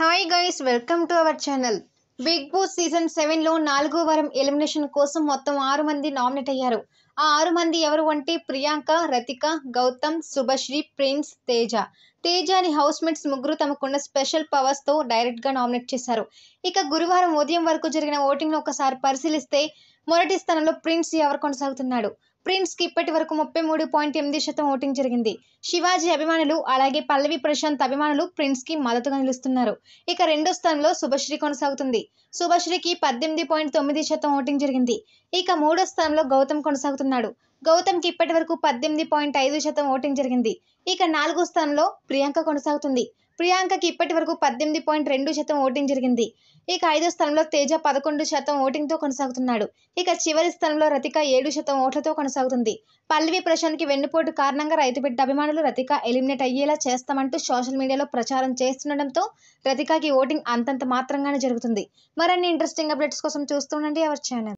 hi guys welcome to our channel Bigg Boss season సెవెన్లో నాలుగో వారం ఎలిమినేషన్ కోసం మొత్తం ఆరు మంది నామినేట్ అయ్యారు ఆ ఆరు మంది ఎవరు అంటే ప్రియాంక రతిక గౌతమ్ శుభశ్రీ ప్రిన్స్ తేజ తేజ అని హౌస్మేట్స్ ముగ్గురు తమకున్న స్పెషల్ పవర్స్తో డైరెక్ట్గా నామినేట్ చేశారు ఇక గురువారం ఉదయం వరకు జరిగిన ఓటింగ్ను ఒకసారి పరిశీలిస్తే మొదటి స్థానంలో ప్రిన్స్ ఎవరు కొనసాగుతున్నాడు ప్రిన్స్కి ఇప్పటి వరకు ముప్పై మూడు పాయింట్ ఎనిమిది శాతం ఓటింగ్ జరిగింది శివాజీ అభిమానులు అలాగే పల్లవి ప్రశాంత్ అభిమానులు ప్రిన్స్కి మద్దతుగా నిలుస్తున్నారు ఇక రెండో స్థానంలో శుభశ్రీ కొనసాగుతుంది శుభశ్రీకి పద్దెనిమిది పాయింట్ తొమ్మిది శాతం ఓటింగ్ జరిగింది ఇక మూడో స్థానంలో గౌతమ్ కొనసాగుతున్నాడు గౌతమ్కి ఇప్పటి వరకు పద్దెనిమిది పాయింట్ ఐదు శాతం ఓటింగ్ జరిగింది ఇక నాలుగో స్థానంలో ప్రియాంక కొనసాగుతుంది ప్రియాంకకి ఇప్పటి వరకు పద్దెనిమిది పాయింట్ రెండు శాతం ఓటింగ్ జరిగింది ఇక ఐదో స్థానంలో తేజ పదకొండు శాతం ఓటింగ్తో కొనసాగుతున్నాడు ఇక చివరి స్థానంలో రతిక ఏడు శాతం ఓట్లతో కొనసాగుతుంది పల్లవి ప్రశాంత్కి వెన్నుపోటు కారణంగా రైతు బిడ్డ అభిమానులు రతిక ఎలిమినేట్ అయ్యేలా చేస్తామంటూ సోషల్ మీడియాలో ప్రచారం చేస్తుండటంతో రతికాకి ఓటింగ్ అంతంత మాత్రంగానే జరుగుతుంది మరిన్ని ఇంట్రెస్టింగ్ అప్డేట్స్ కోసం చూస్తుండండి ఎవరి ఛానల్